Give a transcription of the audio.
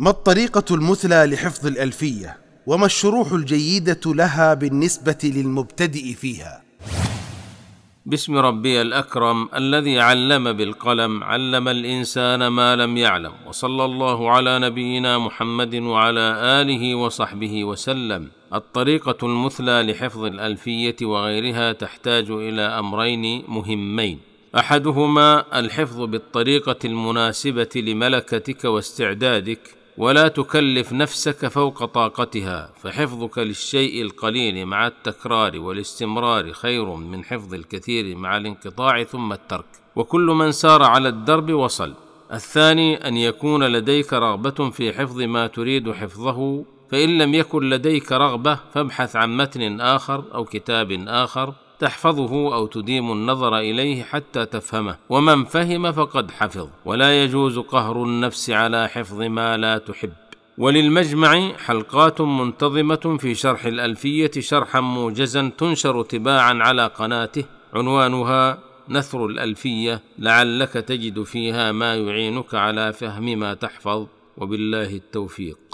ما الطريقة المثلى لحفظ الألفية؟ وما الشروح الجيدة لها بالنسبة للمبتدئ فيها؟ بسم ربي الأكرم الذي علم بالقلم علم الإنسان ما لم يعلم وصلى الله على نبينا محمد وعلى آله وصحبه وسلم الطريقة المثلى لحفظ الألفية وغيرها تحتاج إلى أمرين مهمين احدهما الحفظ بالطريقه المناسبه لملكتك واستعدادك ولا تكلف نفسك فوق طاقتها فحفظك للشيء القليل مع التكرار والاستمرار خير من حفظ الكثير مع الانقطاع ثم الترك وكل من سار على الدرب وصل الثاني ان يكون لديك رغبه في حفظ ما تريد حفظه فان لم يكن لديك رغبه فابحث عن متن اخر او كتاب اخر تحفظه او تديم النظر اليه حتى تفهمه ومن فهم فقد حفظ ولا يجوز قهر النفس على حفظ ما لا تحب وللمجمع حلقات منتظمه في شرح الالفيه شرحا موجزا تنشر تباعا على قناته عنوانها نثر الالفيه لعلك تجد فيها ما يعينك على فهم ما تحفظ وبالله التوفيق